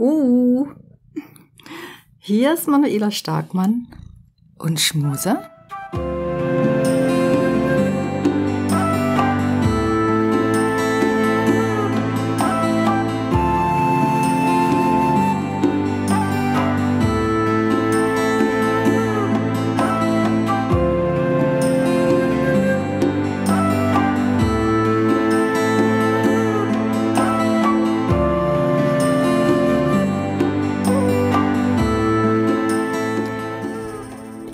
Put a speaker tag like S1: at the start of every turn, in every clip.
S1: Uh, hier ist Manuela Starkmann und Schmuse.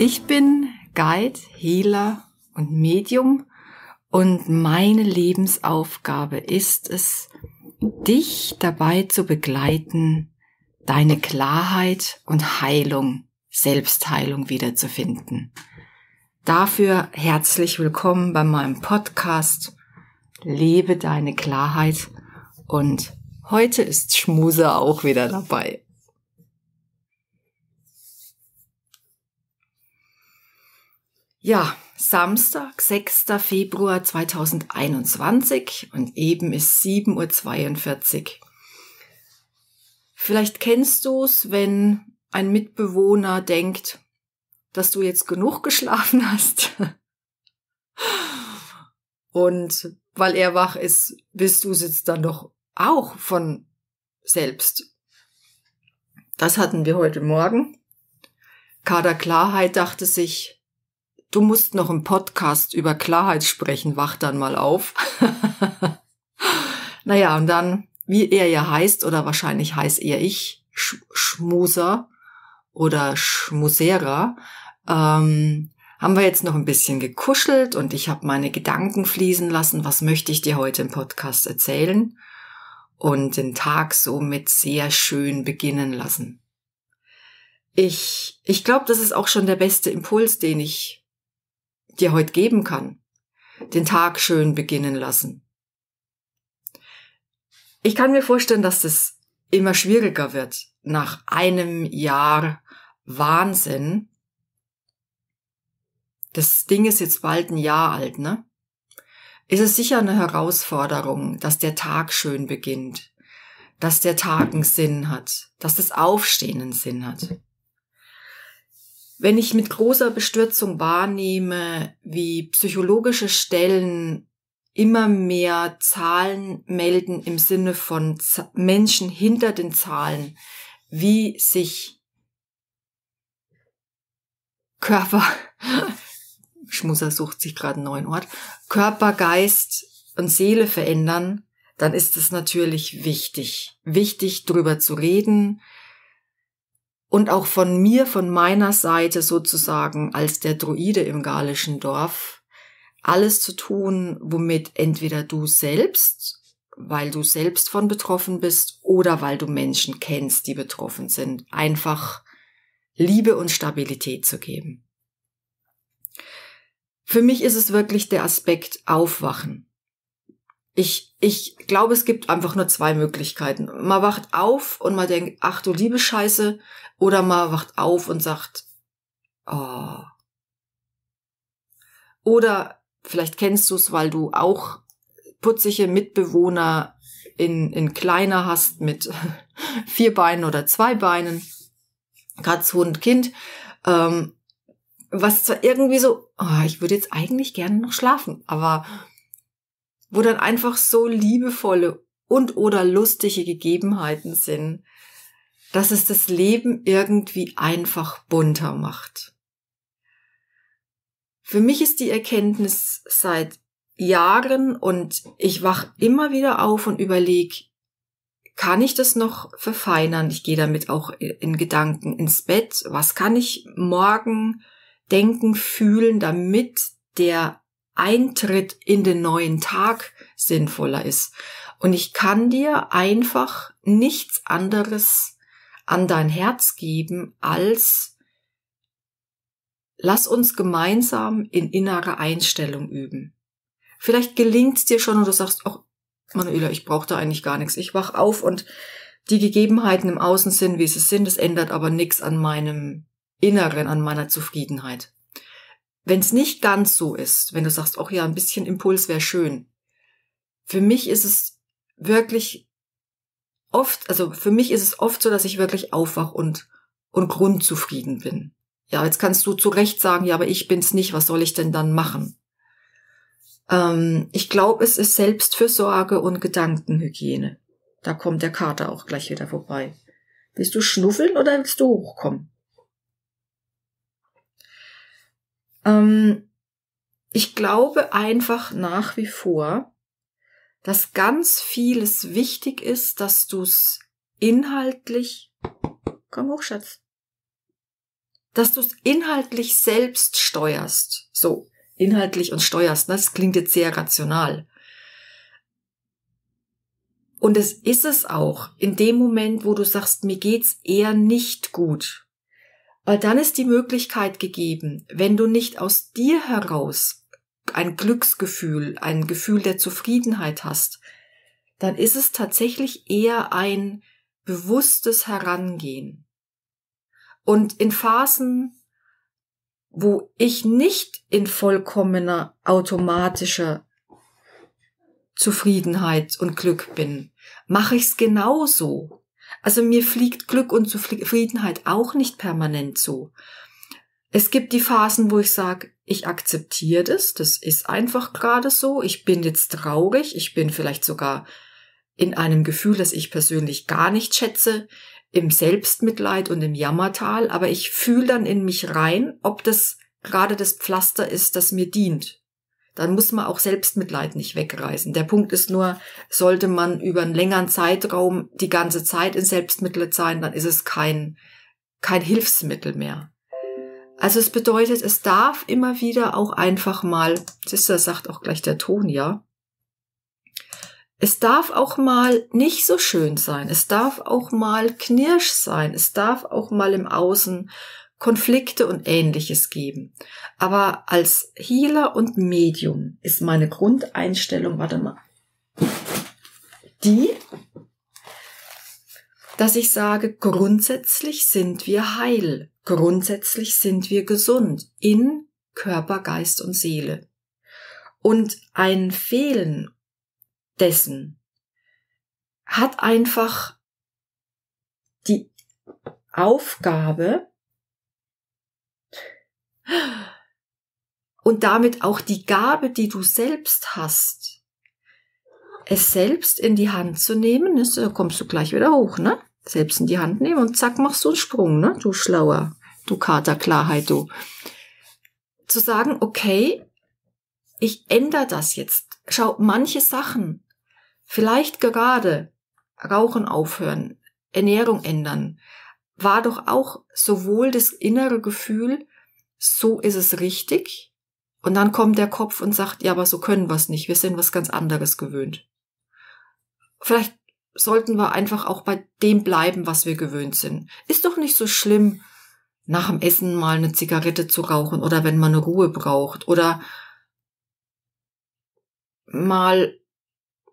S1: Ich bin Guide, Healer und Medium und meine Lebensaufgabe ist es, dich dabei zu begleiten, deine Klarheit und Heilung, Selbstheilung wiederzufinden. Dafür herzlich willkommen bei meinem Podcast Lebe deine Klarheit und heute ist Schmuse auch wieder dabei. Ja, Samstag, 6. Februar 2021 und eben ist 7.42 Uhr. Vielleicht kennst du es, wenn ein Mitbewohner denkt, dass du jetzt genug geschlafen hast. Und weil er wach ist, bist du sitzt dann doch auch von selbst. Das hatten wir heute Morgen. Kader Klarheit dachte sich, du musst noch im Podcast über Klarheit sprechen, wach dann mal auf. naja, und dann, wie er ja heißt, oder wahrscheinlich heißt er ich, Sch Schmuser oder Schmuserer, ähm, haben wir jetzt noch ein bisschen gekuschelt und ich habe meine Gedanken fließen lassen, was möchte ich dir heute im Podcast erzählen und den Tag somit sehr schön beginnen lassen. Ich, ich glaube, das ist auch schon der beste Impuls, den ich dir heute geben kann. Den Tag schön beginnen lassen. Ich kann mir vorstellen, dass das immer schwieriger wird nach einem Jahr Wahnsinn. Das Ding ist jetzt bald ein Jahr alt, ne? Ist es sicher eine Herausforderung, dass der Tag schön beginnt, dass der Tag einen Sinn hat, dass das Aufstehen einen Sinn hat. Wenn ich mit großer Bestürzung wahrnehme, wie psychologische Stellen immer mehr Zahlen melden im Sinne von Z Menschen hinter den Zahlen, wie sich Körper, Schmusser sucht sich gerade einen neuen Ort, Körper, Geist und Seele verändern, dann ist es natürlich wichtig, wichtig drüber zu reden, und auch von mir, von meiner Seite sozusagen als der Druide im galischen Dorf, alles zu tun, womit entweder du selbst, weil du selbst von betroffen bist oder weil du Menschen kennst, die betroffen sind, einfach Liebe und Stabilität zu geben. Für mich ist es wirklich der Aspekt Aufwachen. Ich, ich glaube, es gibt einfach nur zwei Möglichkeiten. Man wacht auf und man denkt, ach du liebe Scheiße, oder man wacht auf und sagt, oh. Oder vielleicht kennst du es, weil du auch putzige Mitbewohner in, in kleiner hast mit vier Beinen oder zwei Beinen, Katz, Hund, Kind, ähm, was zwar irgendwie so, oh, ich würde jetzt eigentlich gerne noch schlafen, aber wo dann einfach so liebevolle und oder lustige Gegebenheiten sind, dass es das Leben irgendwie einfach bunter macht. Für mich ist die Erkenntnis seit Jahren und ich wach immer wieder auf und überleg, kann ich das noch verfeinern? Ich gehe damit auch in Gedanken ins Bett. Was kann ich morgen denken, fühlen, damit der Eintritt in den neuen Tag sinnvoller ist. Und ich kann dir einfach nichts anderes an dein Herz geben als lass uns gemeinsam in innere Einstellung üben. Vielleicht gelingt es dir schon und du sagst, ach, Manuela, ich brauche da eigentlich gar nichts. Ich wach auf und die Gegebenheiten im Außen sind, wie sie sind. Das ändert aber nichts an meinem Inneren, an meiner Zufriedenheit. Wenn es nicht ganz so ist, wenn du sagst, auch ja, ein bisschen Impuls wäre schön. Für mich ist es wirklich oft, also für mich ist es oft so, dass ich wirklich aufwach und, und grundzufrieden bin. Ja, jetzt kannst du zu Recht sagen, ja, aber ich bin's nicht, was soll ich denn dann machen? Ähm, ich glaube, es ist Selbstfürsorge und Gedankenhygiene. Da kommt der Kater auch gleich wieder vorbei. Willst du schnuffeln oder willst du hochkommen? Ähm, ich glaube einfach nach wie vor, dass ganz vieles wichtig ist, dass du es inhaltlich, komm hoch, Schatz, dass du es inhaltlich selbst steuerst. So, inhaltlich und steuerst, ne? das klingt jetzt sehr rational. Und es ist es auch in dem Moment, wo du sagst, mir geht's eher nicht gut. Weil dann ist die Möglichkeit gegeben, wenn du nicht aus dir heraus ein Glücksgefühl, ein Gefühl der Zufriedenheit hast, dann ist es tatsächlich eher ein bewusstes Herangehen. Und in Phasen, wo ich nicht in vollkommener automatischer Zufriedenheit und Glück bin, mache ich es genauso. Also mir fliegt Glück und Zufriedenheit auch nicht permanent so. Es gibt die Phasen, wo ich sage, ich akzeptiere das, das ist einfach gerade so, ich bin jetzt traurig, ich bin vielleicht sogar in einem Gefühl, das ich persönlich gar nicht schätze, im Selbstmitleid und im Jammertal, aber ich fühle dann in mich rein, ob das gerade das Pflaster ist, das mir dient dann muss man auch Selbstmitleid nicht wegreißen. Der Punkt ist nur, sollte man über einen längeren Zeitraum die ganze Zeit in Selbstmitleid sein, dann ist es kein, kein Hilfsmittel mehr. Also es bedeutet, es darf immer wieder auch einfach mal, das sagt auch gleich der Ton, ja. Es darf auch mal nicht so schön sein. Es darf auch mal knirsch sein. Es darf auch mal im Außen Konflikte und ähnliches geben. Aber als Healer und Medium ist meine Grundeinstellung, warte mal, die, dass ich sage, grundsätzlich sind wir heil, grundsätzlich sind wir gesund in Körper, Geist und Seele. Und ein Fehlen dessen hat einfach die Aufgabe, und damit auch die Gabe, die du selbst hast, es selbst in die Hand zu nehmen, ist, da kommst du gleich wieder hoch, ne? Selbst in die Hand nehmen und zack, machst du einen Sprung, ne? Du Schlauer, du Katerklarheit, du. Zu sagen, okay, ich ändere das jetzt. Schau, manche Sachen, vielleicht gerade Rauchen aufhören, Ernährung ändern, war doch auch sowohl das innere Gefühl, so ist es richtig. Und dann kommt der Kopf und sagt, ja, aber so können wir es nicht. Wir sind was ganz anderes gewöhnt. Vielleicht sollten wir einfach auch bei dem bleiben, was wir gewöhnt sind. Ist doch nicht so schlimm, nach dem Essen mal eine Zigarette zu rauchen oder wenn man eine Ruhe braucht oder mal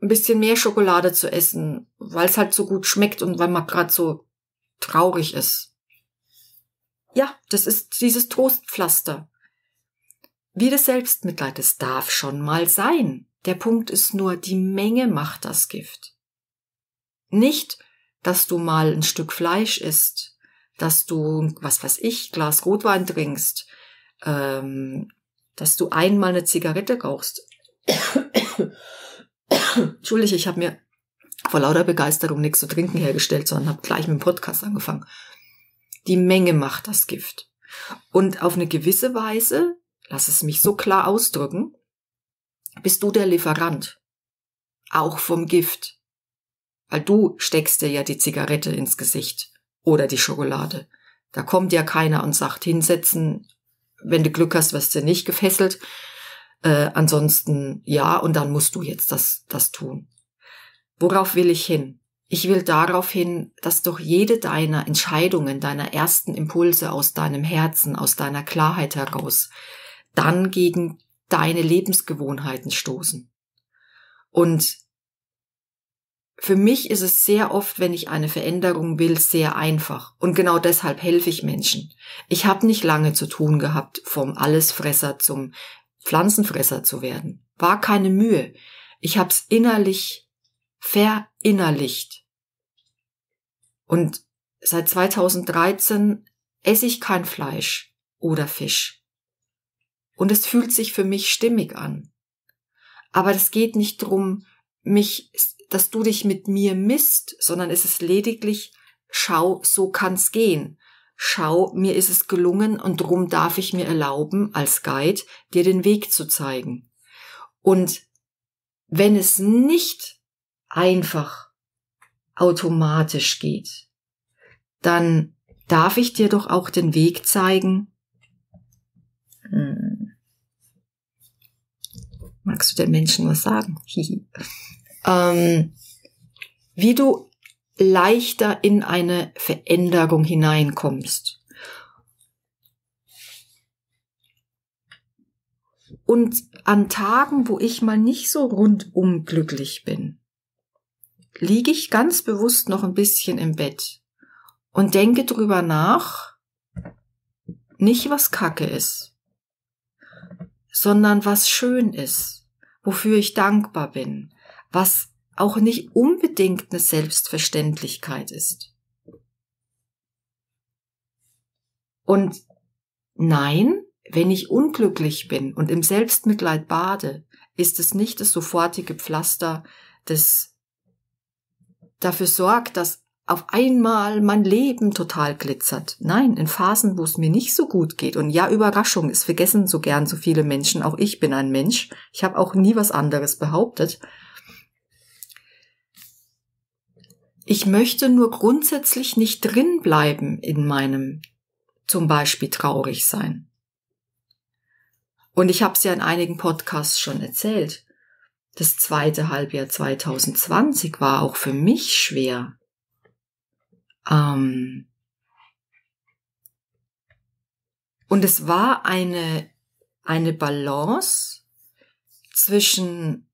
S1: ein bisschen mehr Schokolade zu essen, weil es halt so gut schmeckt und weil man gerade so traurig ist. Ja, das ist dieses Trostpflaster. Wieder Selbstmitleid, das darf schon mal sein. Der Punkt ist nur, die Menge macht das Gift. Nicht, dass du mal ein Stück Fleisch isst, dass du, was weiß ich, Glas Rotwein trinkst, ähm, dass du einmal eine Zigarette rauchst. Entschuldige, ich habe mir vor lauter Begeisterung nichts zu trinken hergestellt, sondern habe gleich mit dem Podcast angefangen. Die Menge macht das Gift. Und auf eine gewisse Weise, lass es mich so klar ausdrücken, bist du der Lieferant. Auch vom Gift. Weil du steckst dir ja die Zigarette ins Gesicht oder die Schokolade. Da kommt ja keiner und sagt, hinsetzen, wenn du Glück hast, wirst du nicht gefesselt. Äh, ansonsten ja, und dann musst du jetzt das, das tun. Worauf will ich hin? Ich will darauf hin, dass durch jede deiner Entscheidungen, deiner ersten Impulse aus deinem Herzen, aus deiner Klarheit heraus, dann gegen deine Lebensgewohnheiten stoßen. Und für mich ist es sehr oft, wenn ich eine Veränderung will, sehr einfach. Und genau deshalb helfe ich Menschen. Ich habe nicht lange zu tun gehabt, vom Allesfresser zum Pflanzenfresser zu werden. War keine Mühe. Ich habe es innerlich verinnerlicht. Und seit 2013 esse ich kein Fleisch oder Fisch. Und es fühlt sich für mich stimmig an. Aber es geht nicht darum, mich, dass du dich mit mir misst, sondern es ist lediglich, schau, so kann's gehen. Schau, mir ist es gelungen und drum darf ich mir erlauben, als Guide, dir den Weg zu zeigen. Und wenn es nicht einfach automatisch geht, dann darf ich dir doch auch den Weg zeigen. Hm. Magst du den Menschen was sagen? ähm, wie du leichter in eine Veränderung hineinkommst. Und an Tagen, wo ich mal nicht so rundum glücklich bin, liege ich ganz bewusst noch ein bisschen im Bett und denke drüber nach, nicht was Kacke ist, sondern was schön ist, wofür ich dankbar bin, was auch nicht unbedingt eine Selbstverständlichkeit ist. Und nein, wenn ich unglücklich bin und im Selbstmitleid bade, ist es nicht das sofortige Pflaster des dafür sorgt, dass auf einmal mein Leben total glitzert. Nein, in Phasen, wo es mir nicht so gut geht. Und ja, Überraschung, es vergessen so gern so viele Menschen. Auch ich bin ein Mensch. Ich habe auch nie was anderes behauptet. Ich möchte nur grundsätzlich nicht drin bleiben in meinem zum Beispiel traurig sein. Und ich habe es ja in einigen Podcasts schon erzählt. Das zweite Halbjahr 2020 war auch für mich schwer. Ähm und es war eine, eine Balance zwischen,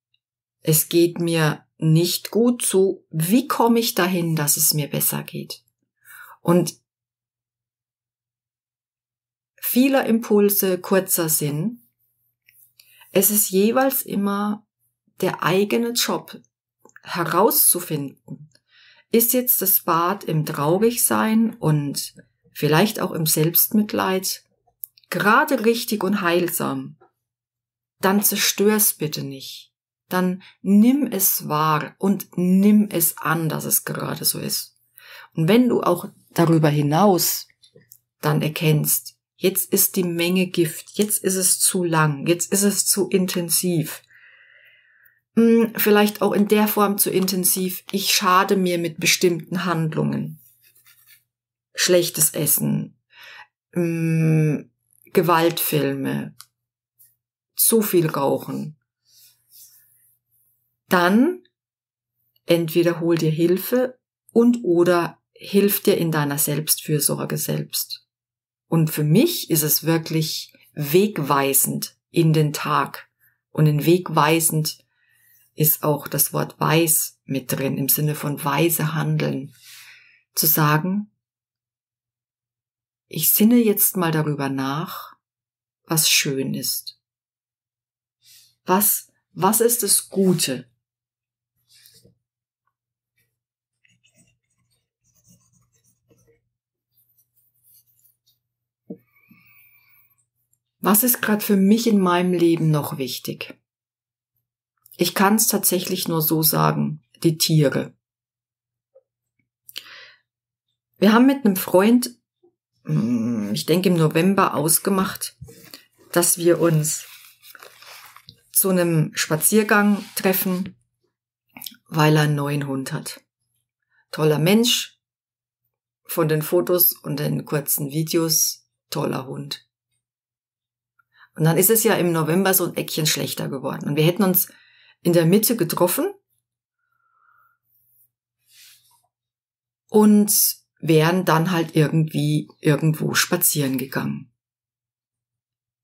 S1: es geht mir nicht gut, zu, wie komme ich dahin, dass es mir besser geht. Und vieler Impulse, kurzer Sinn. Es ist jeweils immer der eigene Job herauszufinden. Ist jetzt das Bad im Traurigsein und vielleicht auch im Selbstmitleid gerade richtig und heilsam? Dann zerstör's bitte nicht. Dann nimm es wahr und nimm es an, dass es gerade so ist. Und wenn du auch darüber hinaus dann erkennst, jetzt ist die Menge Gift, jetzt ist es zu lang, jetzt ist es zu intensiv, mh, hm, vielleicht auch in der Form zu intensiv, ich schade mir mit bestimmten Handlungen. Schlechtes Essen, mh, hm, Gewaltfilme, zu viel Rauchen. Dann entweder hol dir Hilfe und oder hilf dir in deiner Selbstfürsorge selbst. Und für mich ist es wirklich wegweisend in den Tag und in wegweisend ist auch das Wort weiß mit drin, im Sinne von weise handeln. Zu sagen, ich sinne jetzt mal darüber nach, was schön ist. Was, was ist das Gute? Was ist gerade für mich in meinem Leben noch wichtig? Ich kann es tatsächlich nur so sagen, die Tiere. Wir haben mit einem Freund, hm, ich denke im November, ausgemacht, dass wir uns zu einem Spaziergang treffen, weil er einen neuen Hund hat. Toller Mensch, von den Fotos und den kurzen Videos, toller Hund. Und dann ist es ja im November so ein Eckchen schlechter geworden. Und wir hätten uns in der Mitte getroffen und wären dann halt irgendwie irgendwo spazieren gegangen.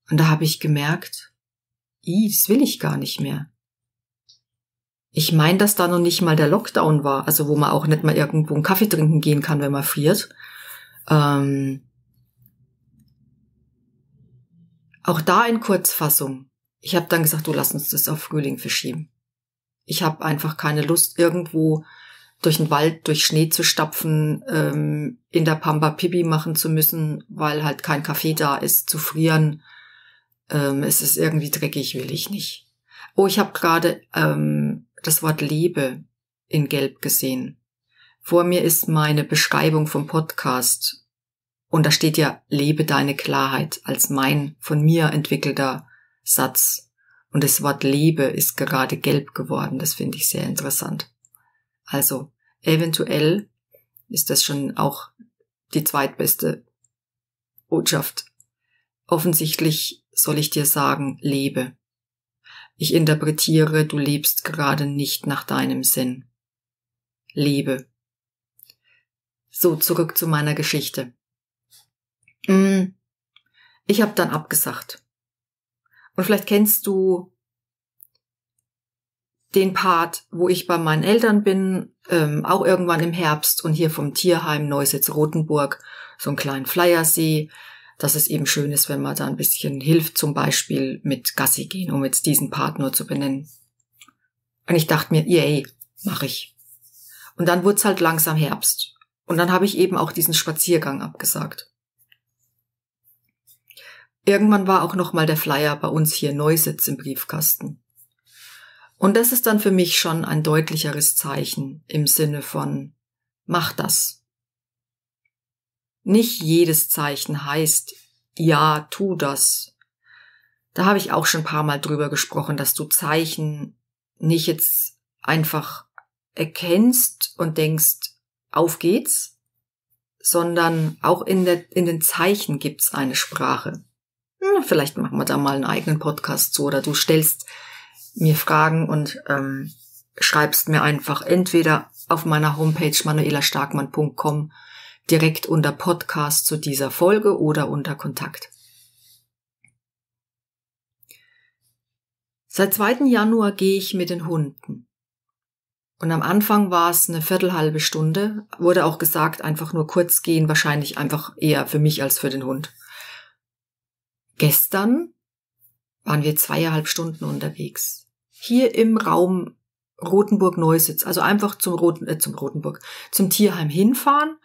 S1: Und da habe ich gemerkt, i, das will ich gar nicht mehr. Ich meine, dass da noch nicht mal der Lockdown war, also wo man auch nicht mal irgendwo einen Kaffee trinken gehen kann, wenn man friert. Ähm, auch da in Kurzfassung. Ich habe dann gesagt, du lass uns das auf Frühling verschieben. Ich habe einfach keine Lust, irgendwo durch den Wald, durch Schnee zu stapfen, ähm, in der Pampa Pipi machen zu müssen, weil halt kein Kaffee da ist, zu frieren. Ähm, es ist irgendwie dreckig, will ich nicht. Oh, ich habe gerade ähm, das Wort Liebe in Gelb gesehen. Vor mir ist meine Beschreibung vom Podcast. Und da steht ja, lebe deine Klarheit als mein von mir entwickelter Satz. Und das Wort Liebe ist gerade gelb geworden. Das finde ich sehr interessant. Also, eventuell ist das schon auch die zweitbeste Botschaft. Offensichtlich soll ich dir sagen, lebe. Ich interpretiere, du lebst gerade nicht nach deinem Sinn. Lebe. So, zurück zu meiner Geschichte. Hm. Ich habe dann abgesagt. Und vielleicht kennst du den Part, wo ich bei meinen Eltern bin, ähm, auch irgendwann im Herbst und hier vom Tierheim neusitz rotenburg so einen kleinen Flyersee, dass es eben schön ist, wenn man da ein bisschen hilft, zum Beispiel mit Gassi gehen, um jetzt diesen Part nur zu benennen. Und ich dachte mir, yay, mach ich. Und dann wurde es halt langsam Herbst. Und dann habe ich eben auch diesen Spaziergang abgesagt. Irgendwann war auch nochmal der Flyer bei uns hier Neusitz im Briefkasten. Und das ist dann für mich schon ein deutlicheres Zeichen im Sinne von mach das. Nicht jedes Zeichen heißt ja, tu das. Da habe ich auch schon ein paar Mal drüber gesprochen, dass du Zeichen nicht jetzt einfach erkennst und denkst, auf geht's, sondern auch in, der, in den Zeichen gibt's eine Sprache hm, vielleicht machen wir da mal einen eigenen Podcast zu oder du stellst mir Fragen und ähm, schreibst mir einfach entweder auf meiner Homepage manuelastarkmann.com direkt unter Podcast zu dieser Folge oder unter Kontakt. Seit 2. Januar gehe ich mit den Hunden. Und am Anfang war es eine Viertelhalbe Stunde, wurde auch gesagt, einfach nur kurz gehen, wahrscheinlich einfach eher für mich als für den Hund. Gestern waren wir zweieinhalb Stunden unterwegs. Hier im Raum Rotenburg-Neusitz, also einfach zum Roten, äh, zum Rotenburg, zum Tierheim hinfahren,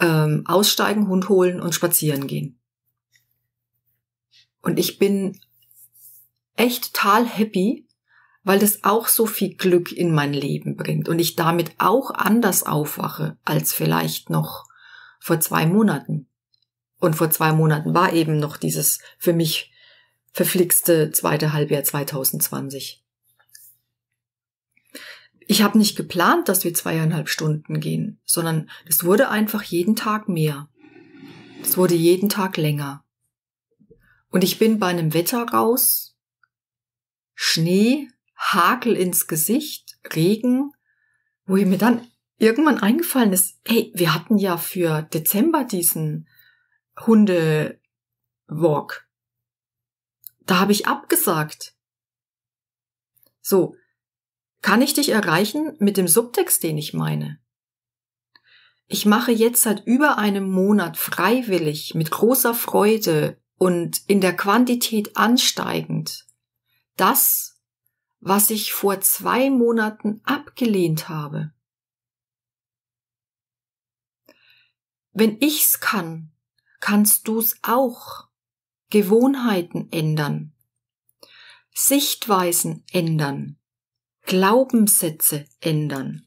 S1: ähm, aussteigen, Hund holen und spazieren gehen. Und ich bin echt total happy, weil das auch so viel Glück in mein Leben bringt und ich damit auch anders aufwache als vielleicht noch vor zwei Monaten. Und vor zwei Monaten war eben noch dieses für mich verflixte zweite Halbjahr 2020. Ich habe nicht geplant, dass wir zweieinhalb Stunden gehen, sondern es wurde einfach jeden Tag mehr. Es wurde jeden Tag länger. Und ich bin bei einem Wetter raus, Schnee, Hagel ins Gesicht, Regen, wo mir dann irgendwann eingefallen ist, hey, wir hatten ja für Dezember diesen Hunde-Walk. Da habe ich abgesagt. So, kann ich dich erreichen mit dem Subtext, den ich meine? Ich mache jetzt seit über einem Monat freiwillig, mit großer Freude und in der Quantität ansteigend das, was ich vor zwei Monaten abgelehnt habe. Wenn ich's kann, kannst du's auch. Gewohnheiten ändern, Sichtweisen ändern, Glaubenssätze ändern.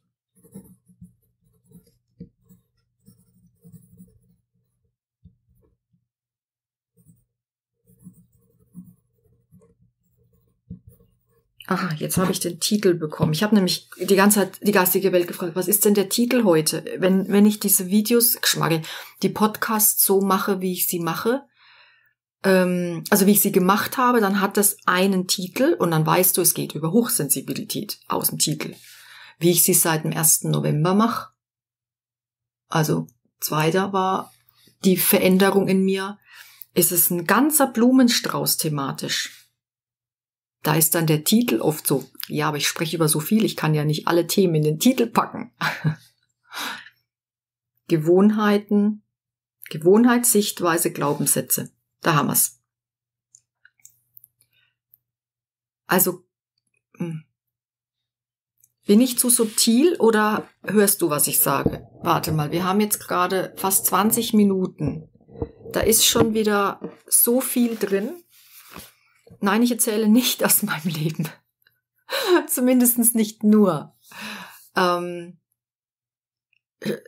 S1: Ah, jetzt habe ich den Titel bekommen. Ich habe nämlich die ganze Zeit die geistige Welt gefragt, was ist denn der Titel heute? Wenn, wenn ich diese Videos, Geschmack, die Podcasts so mache, wie ich sie mache, ähm, also wie ich sie gemacht habe, dann hat das einen Titel und dann weißt du, es geht über Hochsensibilität aus dem Titel. Wie ich sie seit dem 1. November mache. Also zweiter war die Veränderung in mir. Ist es ein ganzer Blumenstrauß thematisch da ist dann der Titel oft so, ja, aber ich spreche über so viel, ich kann ja nicht alle Themen in den Titel packen. Gewohnheiten, Gewohnheitssichtweise, Glaubenssätze. Da haben wir's. Also, hm. bin ich zu subtil oder hörst du, was ich sage? Warte mal, wir haben jetzt gerade fast 20 Minuten. Da ist schon wieder so viel drin. Nein, ich erzähle nicht aus meinem Leben. Zumindest nicht nur. Ähm,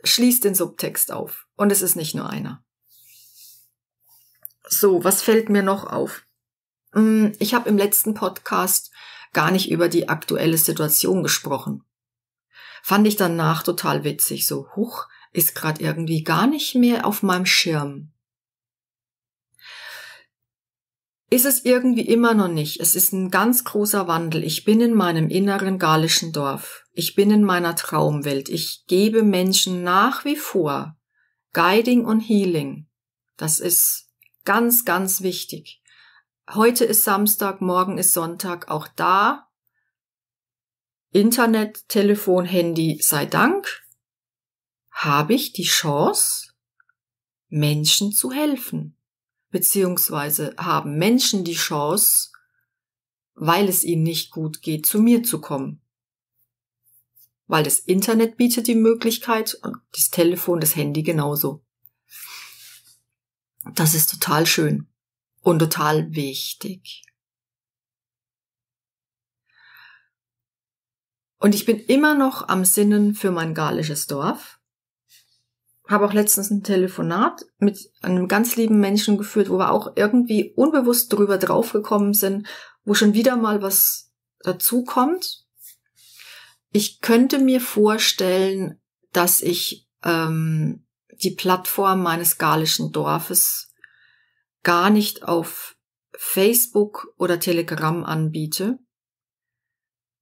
S1: schließt den Subtext auf. Und es ist nicht nur einer. So, was fällt mir noch auf? Mm, ich habe im letzten Podcast gar nicht über die aktuelle Situation gesprochen. Fand ich danach total witzig. So, huch, ist gerade irgendwie gar nicht mehr auf meinem Schirm. ist es irgendwie immer noch nicht. Es ist ein ganz großer Wandel. Ich bin in meinem inneren gallischen Dorf. Ich bin in meiner Traumwelt. Ich gebe Menschen nach wie vor Guiding und Healing. Das ist ganz, ganz wichtig. Heute ist Samstag, morgen ist Sonntag. Auch da Internet, Telefon, Handy sei Dank. Habe ich die Chance, Menschen zu helfen beziehungsweise haben Menschen die Chance, weil es ihnen nicht gut geht, zu mir zu kommen. Weil das Internet bietet die Möglichkeit und das Telefon, das Handy genauso. Das ist total schön und total wichtig. Und ich bin immer noch am Sinnen für mein galisches Dorf habe auch letztens ein Telefonat mit einem ganz lieben Menschen geführt, wo wir auch irgendwie unbewusst drüber draufgekommen sind, wo schon wieder mal was dazu kommt. Ich könnte mir vorstellen, dass ich ähm, die Plattform meines galischen Dorfes gar nicht auf Facebook oder Telegram anbiete,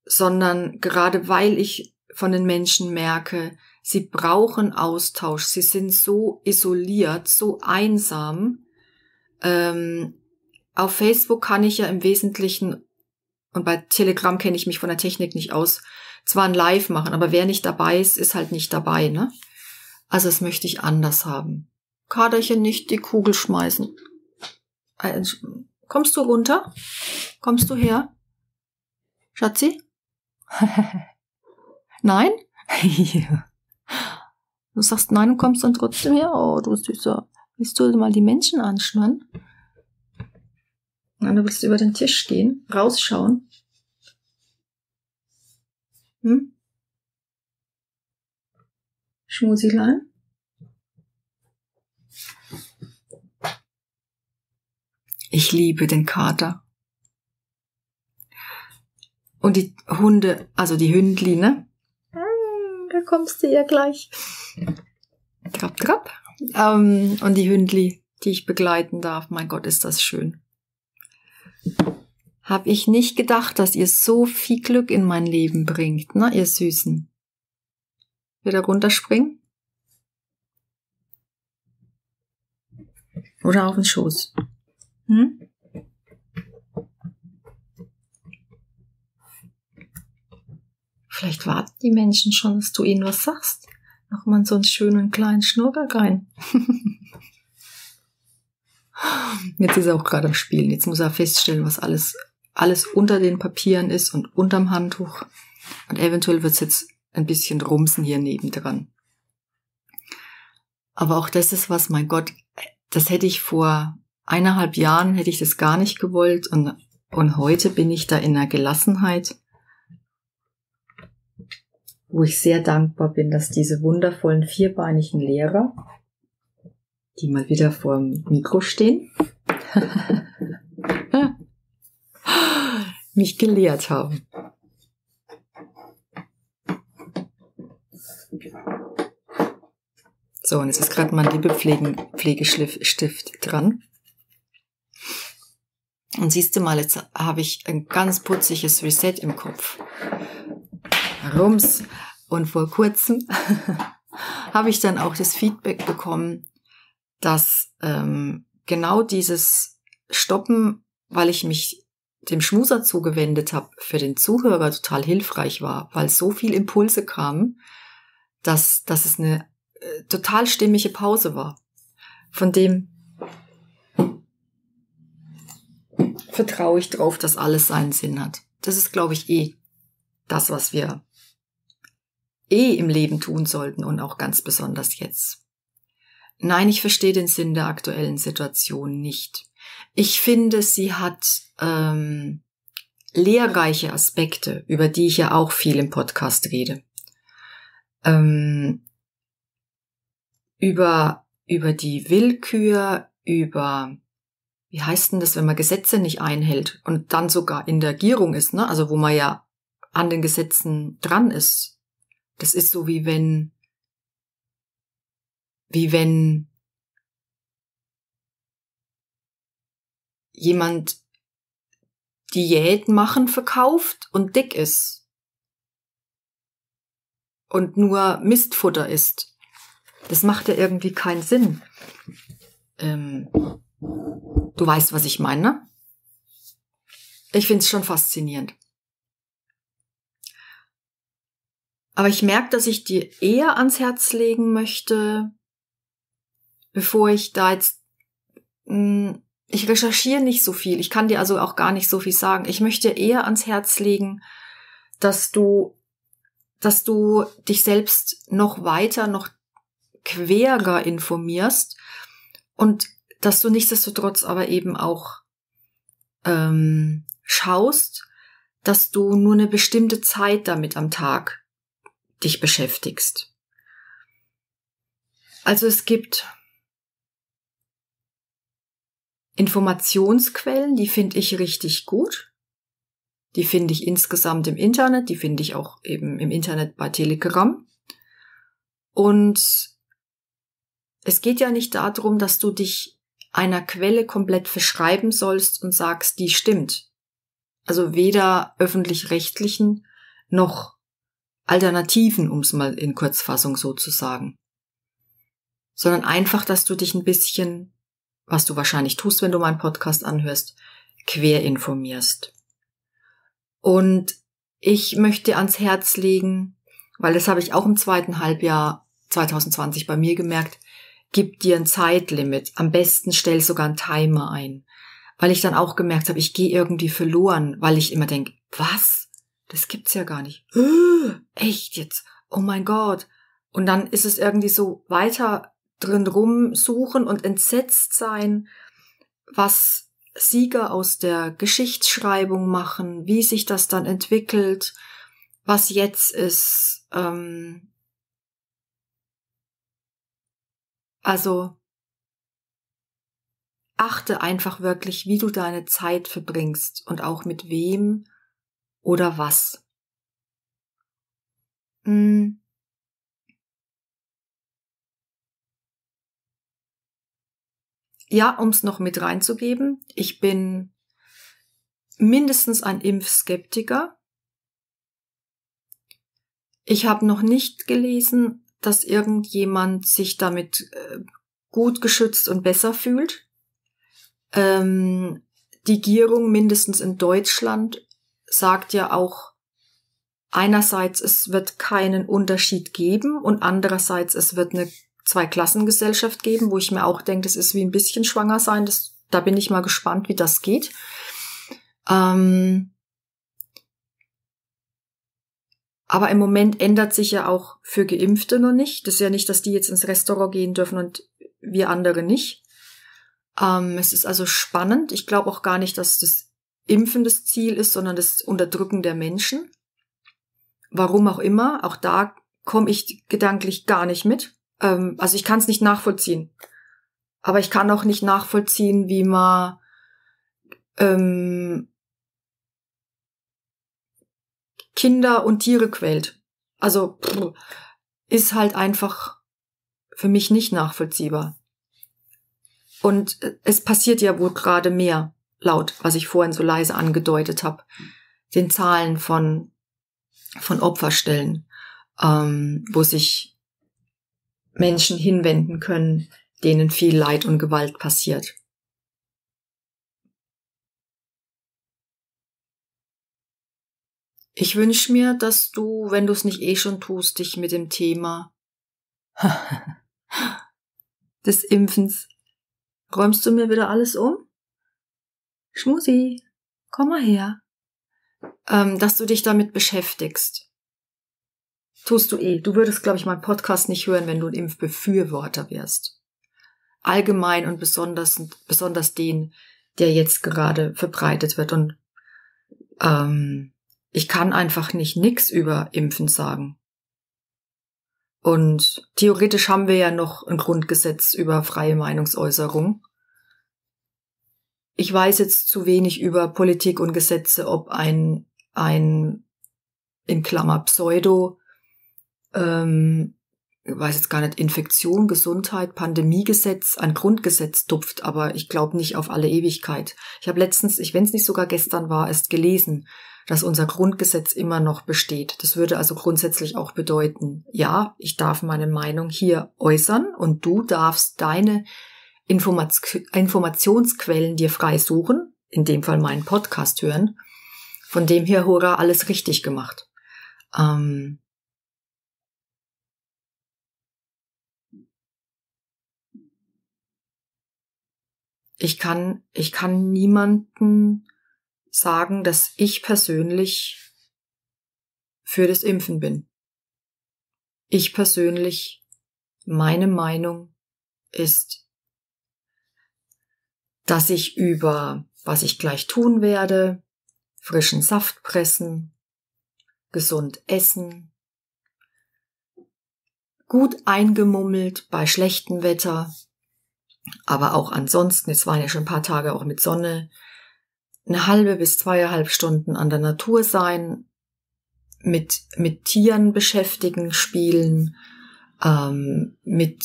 S1: sondern gerade weil ich von den Menschen merke, Sie brauchen Austausch. Sie sind so isoliert, so einsam. Ähm, auf Facebook kann ich ja im Wesentlichen, und bei Telegram kenne ich mich von der Technik nicht aus, zwar ein Live machen, aber wer nicht dabei ist, ist halt nicht dabei, ne? Also das möchte ich anders haben. Kaderchen nicht die Kugel schmeißen. Äh, kommst du runter? Kommst du her? Schatzi? Nein? ja. Du sagst nein und kommst dann trotzdem her. Oh, du Süßer. Willst du mal die Menschen anschnurren? Nein, du willst über den Tisch gehen, rausschauen. Hm? Schmusilein? Ich liebe den Kater. Und die Hunde, also die Hündli, ne? kommst du ja gleich. Krab, krab. Ähm, und die Hündli, die ich begleiten darf. Mein Gott, ist das schön. Hab ich nicht gedacht, dass ihr so viel Glück in mein Leben bringt, ne, ihr Süßen. Wieder runterspringen? Oder auf den Schoß? Hm? Vielleicht warten die Menschen schon, dass du ihnen was sagst. Mach mal so einen schönen kleinen Schnurrbag rein. Jetzt ist er auch gerade am Spielen. Jetzt muss er feststellen, was alles, alles unter den Papieren ist und unterm Handtuch. Und eventuell wird es jetzt ein bisschen rumsen hier nebendran. Aber auch das ist was, mein Gott, das hätte ich vor eineinhalb Jahren, hätte ich das gar nicht gewollt. Und, und heute bin ich da in einer Gelassenheit wo ich sehr dankbar bin, dass diese wundervollen vierbeinigen Lehrer, die mal wieder vor dem Mikro stehen, mich gelehrt haben. So, und jetzt ist gerade mein Liebepflegestift dran. Und siehst du mal, jetzt habe ich ein ganz putziges Reset im Kopf. Rums. Und vor kurzem habe ich dann auch das Feedback bekommen, dass ähm, genau dieses Stoppen, weil ich mich dem Schmuser zugewendet habe, für den Zuhörer total hilfreich war, weil so viel Impulse kamen, dass, dass es eine äh, total stimmige Pause war. Von dem vertraue ich drauf, dass alles seinen Sinn hat. Das ist, glaube ich, eh das, was wir eh im Leben tun sollten und auch ganz besonders jetzt. Nein, ich verstehe den Sinn der aktuellen Situation nicht. Ich finde, sie hat ähm, lehrreiche Aspekte, über die ich ja auch viel im Podcast rede. Ähm, über, über die Willkür, über, wie heißt denn das, wenn man Gesetze nicht einhält und dann sogar in der Gierung ist, ne? also wo man ja an den Gesetzen dran ist, das ist so wie wenn, wie wenn jemand Diät machen verkauft und dick ist und nur Mistfutter isst. Das macht ja irgendwie keinen Sinn. Ähm, du weißt, was ich meine. Ne? Ich find's schon faszinierend. Aber ich merke, dass ich dir eher ans Herz legen möchte, bevor ich da jetzt. Mh, hm, ich recherchiere nicht so viel. Ich kann dir also auch gar nicht so viel sagen. Ich möchte eher ans Herz legen, dass du, dass du dich selbst noch weiter, noch querger informierst und dass du nichtsdestotrotz aber eben auch ähm, schaust, dass du nur eine bestimmte Zeit damit am Tag dich beschäftigst. Also es gibt Informationsquellen, die finde ich richtig gut. Die finde ich insgesamt im Internet, die finde ich auch eben im Internet bei Telegram. Und es geht ja nicht darum, dass du dich einer Quelle komplett verschreiben sollst und sagst, die stimmt. Also weder öffentlich-rechtlichen noch Alternativen, um es mal in Kurzfassung so zu sagen. Sondern einfach, dass du dich ein bisschen, was du wahrscheinlich tust, wenn du meinen Podcast anhörst, quer informierst. Und ich möchte ans Herz legen, weil das habe ich auch im zweiten Halbjahr 2020 bei mir gemerkt, gib dir ein Zeitlimit. Am besten stell sogar einen Timer ein. Weil ich dann auch gemerkt habe, ich gehe irgendwie verloren, weil ich immer denke, was? das gibt's ja gar nicht. Echt jetzt? Oh mein Gott. Und dann ist es irgendwie so weiter drin rumsuchen und entsetzt sein, was Sieger aus der Geschichtsschreibung machen, wie sich das dann entwickelt, was jetzt ist. Ähm also achte einfach wirklich, wie du deine Zeit verbringst und auch mit wem oder was? Hm. Ja, um es noch mit reinzugeben, ich bin mindestens ein Impfskeptiker. Ich habe noch nicht gelesen, dass irgendjemand sich damit äh, gut geschützt und besser fühlt. Ähm, die Gierung mindestens in Deutschland sagt ja auch einerseits, es wird keinen Unterschied geben und andererseits, es wird eine Zweiklassengesellschaft geben, wo ich mir auch denke, das ist wie ein bisschen schwanger sein. Das, da bin ich mal gespannt, wie das geht. Ähm aber im Moment ändert sich ja auch für Geimpfte noch nicht. Das ist ja nicht, dass die jetzt ins Restaurant gehen dürfen und wir andere nicht. Ähm es ist also spannend. Ich glaube auch gar nicht, dass das Impfen das Ziel ist, sondern das Unterdrücken der Menschen. Warum auch immer, auch da komme ich gedanklich gar nicht mit. Ähm, also ich kann es nicht nachvollziehen. Aber ich kann auch nicht nachvollziehen, wie man ähm, Kinder und Tiere quält. Also ist halt einfach für mich nicht nachvollziehbar. Und es passiert ja wohl gerade mehr laut, was ich vorhin so leise angedeutet habe, den Zahlen von, von Opferstellen, ähm, wo sich Menschen hinwenden können, denen viel Leid und Gewalt passiert. Ich wünsche mir, dass du, wenn du es nicht eh schon tust, dich mit dem Thema des Impfens räumst du mir wieder alles um? Schmusi, komm mal her, ähm, dass du dich damit beschäftigst. Tust du eh. Du würdest, glaube ich, meinen Podcast nicht hören, wenn du ein Impfbefürworter wärst. Allgemein und besonders, besonders den, der jetzt gerade verbreitet wird. Und ähm, ich kann einfach nicht nix über Impfen sagen. Und theoretisch haben wir ja noch ein Grundgesetz über freie Meinungsäußerung ich weiß jetzt zu wenig über Politik und Gesetze, ob ein, ein in Klammer Pseudo, ähm, weiß jetzt gar nicht, Infektion, Gesundheit, Pandemiegesetz ein Grundgesetz tupft, aber ich glaube nicht auf alle Ewigkeit. Ich habe letztens, ich wenn es nicht sogar gestern war, erst gelesen, dass unser Grundgesetz immer noch besteht. Das würde also grundsätzlich auch bedeuten, ja, ich darf meine Meinung hier äußern und du darfst deine Informat Informationsquellen dir frei suchen, in dem Fall meinen Podcast hören. Von dem her, Hora, alles richtig gemacht. Ähm ich kann, ich kann niemanden sagen, dass ich persönlich für das Impfen bin. Ich persönlich, meine Meinung ist dass ich über, was ich gleich tun werde, frischen Saft pressen, gesund essen, gut eingemummelt bei schlechtem Wetter, aber auch ansonsten, es waren ja schon ein paar Tage auch mit Sonne, eine halbe bis zweieinhalb Stunden an der Natur sein, mit, mit Tieren beschäftigen, spielen, ähm, mit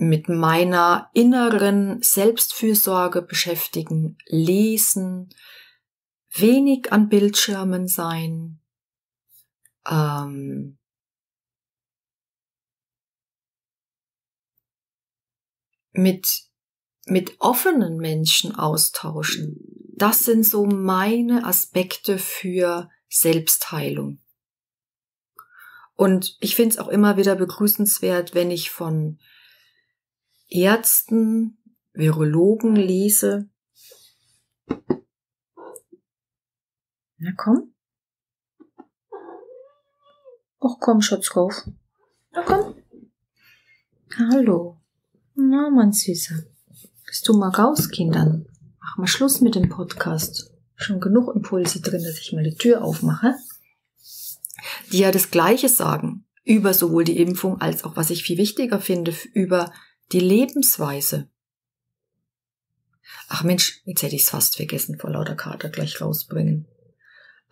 S1: mit meiner inneren Selbstfürsorge beschäftigen, lesen, wenig an Bildschirmen sein, ähm, mit, mit offenen Menschen austauschen. Das sind so meine Aspekte für Selbstheilung. Und ich finde es auch immer wieder begrüßenswert, wenn ich von Ärzten, Virologen lese. Na komm. Och komm, Schatzkauf. Na komm. Hallo. Na, mein Süßer. Bist du mal raus, Kindern? Mach mal Schluss mit dem Podcast. Schon genug Impulse drin, dass ich mal die Tür aufmache. Die ja das Gleiche sagen über sowohl die Impfung als auch, was ich viel wichtiger finde, über die Lebensweise. Ach Mensch, jetzt hätte ich es fast vergessen, vor lauter Kater gleich rausbringen.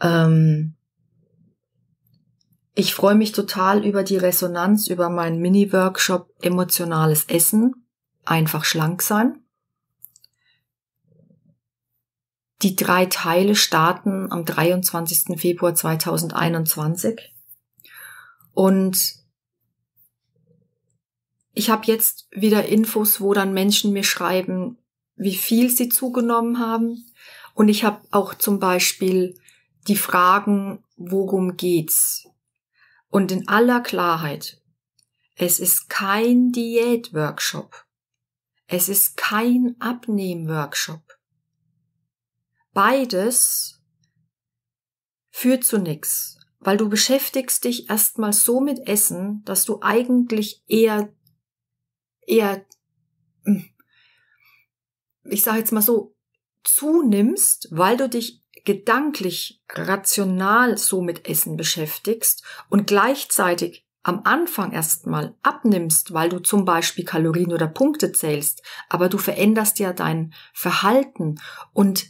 S1: Ähm ich freue mich total über die Resonanz, über meinen Mini-Workshop Emotionales Essen, einfach schlank sein. Die drei Teile starten am 23. Februar 2021. Und ich habe jetzt wieder Infos, wo dann Menschen mir schreiben, wie viel sie zugenommen haben. Und ich habe auch zum Beispiel die Fragen, worum geht's? Und in aller Klarheit, es ist kein Diät-Workshop. Es ist kein Abnehm-Workshop. Beides führt zu nichts, weil du beschäftigst dich erstmal so mit Essen, dass du eigentlich eher eher, hm, ich sage jetzt mal so, zunimmst, weil du dich gedanklich, rational so mit Essen beschäftigst und gleichzeitig am Anfang erstmal abnimmst, weil du zum Beispiel Kalorien oder Punkte zählst, aber du veränderst ja dein Verhalten und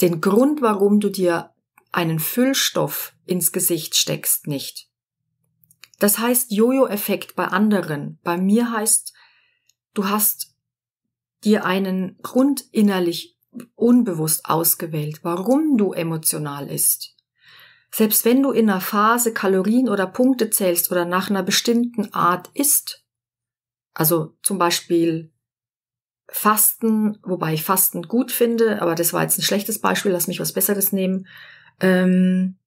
S1: den Grund, warum du dir einen Füllstoff ins Gesicht steckst, nicht. Das heißt Jojo-Effekt bei anderen. Bei mir heißt, du hast dir einen Grund innerlich unbewusst ausgewählt, warum du emotional ist. Selbst wenn du in einer Phase Kalorien oder Punkte zählst oder nach einer bestimmten Art isst, also zum Beispiel Fasten, wobei ich Fasten gut finde, aber das war jetzt ein schlechtes Beispiel, lass mich was Besseres nehmen. Ähm,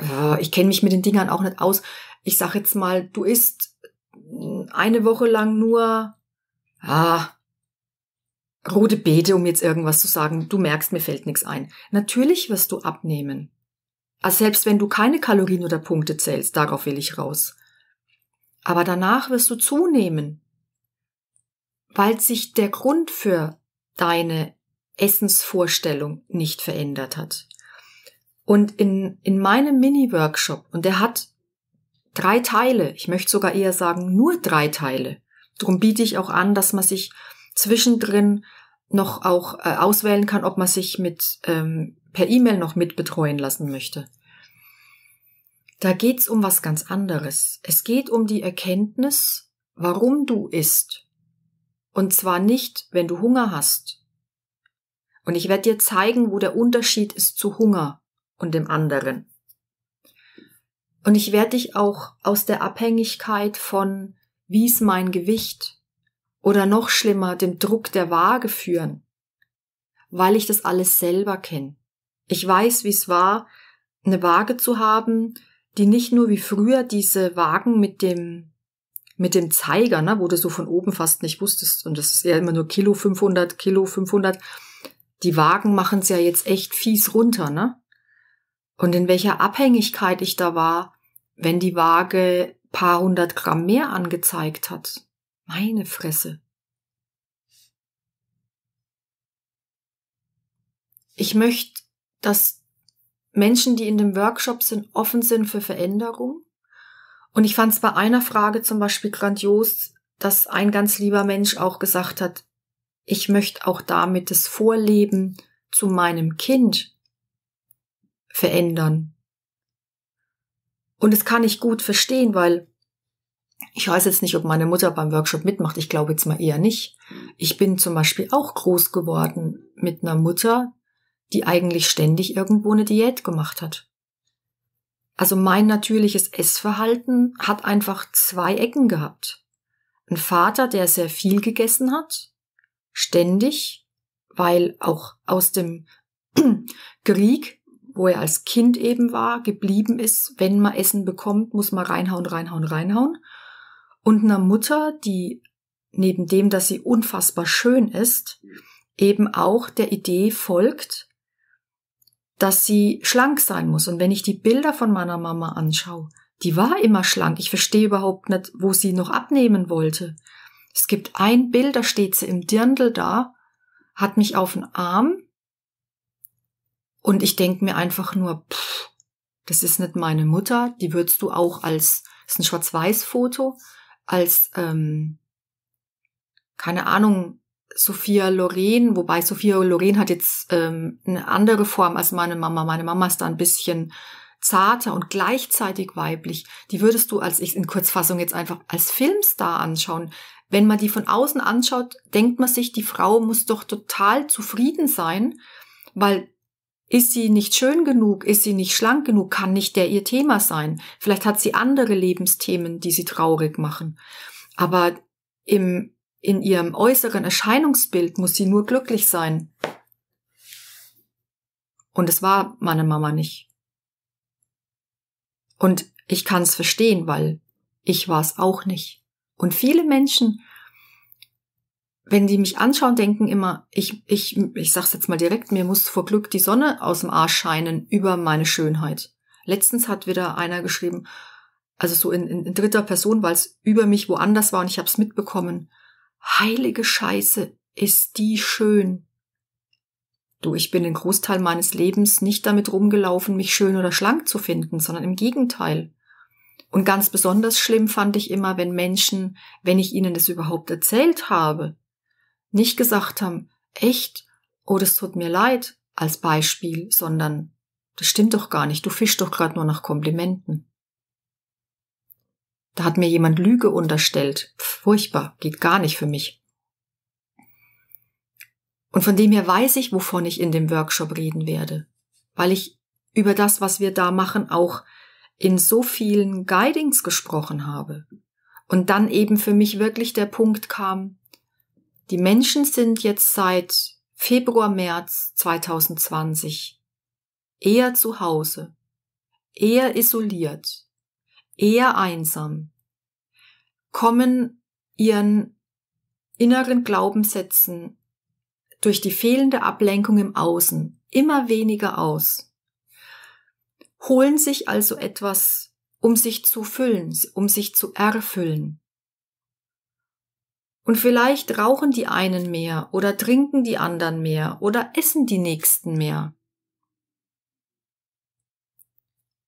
S1: äh, ich kenne mich mit den Dingern auch nicht aus. Ich sag jetzt mal, du isst hm, eine Woche lang nur ah, rote Beete, um jetzt irgendwas zu sagen. Du merkst, mir fällt nichts ein. Natürlich wirst du abnehmen. Also selbst wenn du keine Kalorien oder Punkte zählst, darauf will ich raus. Aber danach wirst du zunehmen, weil sich der Grund für deine Essensvorstellung nicht verändert hat. Und in, in meinem Mini-Workshop, und der hat drei Teile, ich möchte sogar eher sagen nur drei Teile. Darum biete ich auch an, dass man sich zwischendrin noch auch äh, auswählen kann, ob man sich mit ähm, per E-Mail noch mitbetreuen lassen möchte. Da geht's um was ganz anderes. Es geht um die Erkenntnis, warum du isst. Und zwar nicht, wenn du Hunger hast. Und ich werde dir zeigen, wo der Unterschied ist zu Hunger und dem anderen. Und ich werde dich auch aus der Abhängigkeit von wie ist mein Gewicht oder noch schlimmer dem Druck der Waage führen, weil ich das alles selber kenne. Ich weiß, wie es war, eine Waage zu haben, die nicht nur wie früher diese Wagen mit dem mit dem Zeiger, ne, wo du so von oben fast nicht wusstest und das ist ja immer nur Kilo 500, Kilo 500. Die Wagen machen es ja jetzt echt fies runter, ne? und in welcher Abhängigkeit ich da war, wenn die Waage paar hundert Gramm mehr angezeigt hat. Meine Fresse. Ich möchte, dass Menschen, die in dem Workshop sind, offen sind für Veränderung. Und ich fand es bei einer Frage zum Beispiel grandios, dass ein ganz lieber Mensch auch gesagt hat, ich möchte auch damit das Vorleben zu meinem Kind verändern. Und das kann ich gut verstehen, weil ich weiß jetzt nicht, ob meine Mutter beim Workshop mitmacht. Ich glaube jetzt mal eher nicht. Ich bin zum Beispiel auch groß geworden mit einer Mutter, die eigentlich ständig irgendwo eine Diät gemacht hat. Also mein natürliches Essverhalten hat einfach zwei Ecken gehabt. Ein Vater, der sehr viel gegessen hat, ständig, weil auch aus dem Krieg wo er als Kind eben war, geblieben ist. Wenn man Essen bekommt, muss man reinhauen, reinhauen, reinhauen. Und einer Mutter, die neben dem, dass sie unfassbar schön ist, eben auch der Idee folgt, dass sie schlank sein muss. Und wenn ich die Bilder von meiner Mama anschaue, die war immer schlank. Ich verstehe überhaupt nicht, wo sie noch abnehmen wollte. Es gibt ein Bild, da steht sie im Dirndl da, hat mich auf den Arm und ich denk mir einfach nur, pff, das ist nicht meine Mutter, die würdest du auch als, ist ein Schwarz-Weiß-Foto, als, ähm, keine Ahnung, Sophia Loren, wobei Sophia Loren hat jetzt ähm, eine andere Form als meine Mama. Meine Mama ist da ein bisschen zarter und gleichzeitig weiblich. Die würdest du als ich in Kurzfassung jetzt einfach als Filmstar anschauen. Wenn man die von außen anschaut, denkt man sich, die Frau muss doch total zufrieden sein, weil ist sie nicht schön genug? Ist sie nicht schlank genug? Kann nicht der ihr Thema sein? Vielleicht hat sie andere Lebensthemen, die sie traurig machen. Aber im, in ihrem äußeren Erscheinungsbild muss sie nur glücklich sein. Und es war meine Mama nicht. Und ich kann es verstehen, weil ich war es auch nicht. Und viele Menschen wenn die mich anschauen, denken immer, ich, ich, ich sag's jetzt mal direkt, mir muss vor Glück die Sonne aus dem Arsch scheinen über meine Schönheit. Letztens hat wieder einer geschrieben, also so in, in, in dritter Person, weil es über mich woanders war und ich habe es mitbekommen. Heilige Scheiße, ist die schön. Du, ich bin den Großteil meines Lebens nicht damit rumgelaufen, mich schön oder schlank zu finden, sondern im Gegenteil. Und ganz besonders schlimm fand ich immer, wenn Menschen, wenn ich ihnen das überhaupt erzählt habe, nicht gesagt haben, echt? Oh, das tut mir leid als Beispiel, sondern das stimmt doch gar nicht, du fischst doch gerade nur nach Komplimenten. Da hat mir jemand Lüge unterstellt. Pff, furchtbar, geht gar nicht für mich. Und von dem her weiß ich, wovon ich in dem Workshop reden werde, weil ich über das, was wir da machen, auch in so vielen Guidings gesprochen habe. Und dann eben für mich wirklich der Punkt kam, die Menschen sind jetzt seit Februar, März 2020 eher zu Hause, eher isoliert, eher einsam, kommen ihren inneren Glaubenssätzen durch die fehlende Ablenkung im Außen immer weniger aus, holen sich also etwas, um sich zu füllen, um sich zu erfüllen. Und vielleicht rauchen die einen mehr oder trinken die anderen mehr oder essen die nächsten mehr.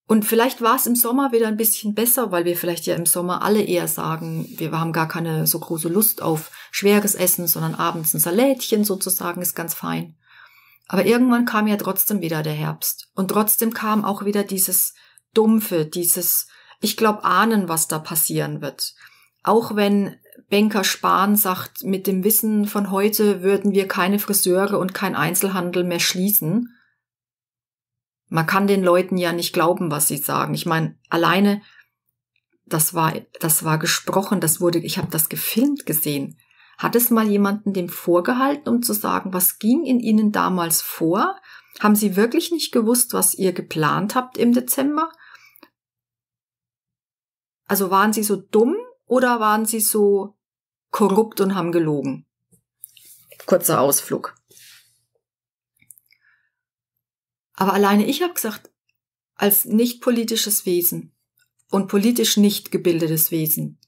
S1: Und vielleicht war es im Sommer wieder ein bisschen besser, weil wir vielleicht ja im Sommer alle eher sagen, wir haben gar keine so große Lust auf schweres Essen, sondern abends ein Salätchen sozusagen ist ganz fein. Aber irgendwann kam ja trotzdem wieder der Herbst. Und trotzdem kam auch wieder dieses Dumpfe, dieses, ich glaube, ahnen, was da passieren wird. Auch wenn Banker Spahn sagt, mit dem Wissen von heute würden wir keine Friseure und kein Einzelhandel mehr schließen. Man kann den Leuten ja nicht glauben, was sie sagen. Ich meine, alleine das war das war gesprochen, das wurde ich habe das gefilmt gesehen. Hat es mal jemanden dem vorgehalten, um zu sagen, was ging in ihnen damals vor? Haben sie wirklich nicht gewusst, was ihr geplant habt im Dezember? Also waren sie so dumm, oder waren sie so korrupt und haben gelogen? Kurzer Ausflug. Aber alleine ich habe gesagt, als nicht politisches Wesen und politisch nicht gebildetes Wesen,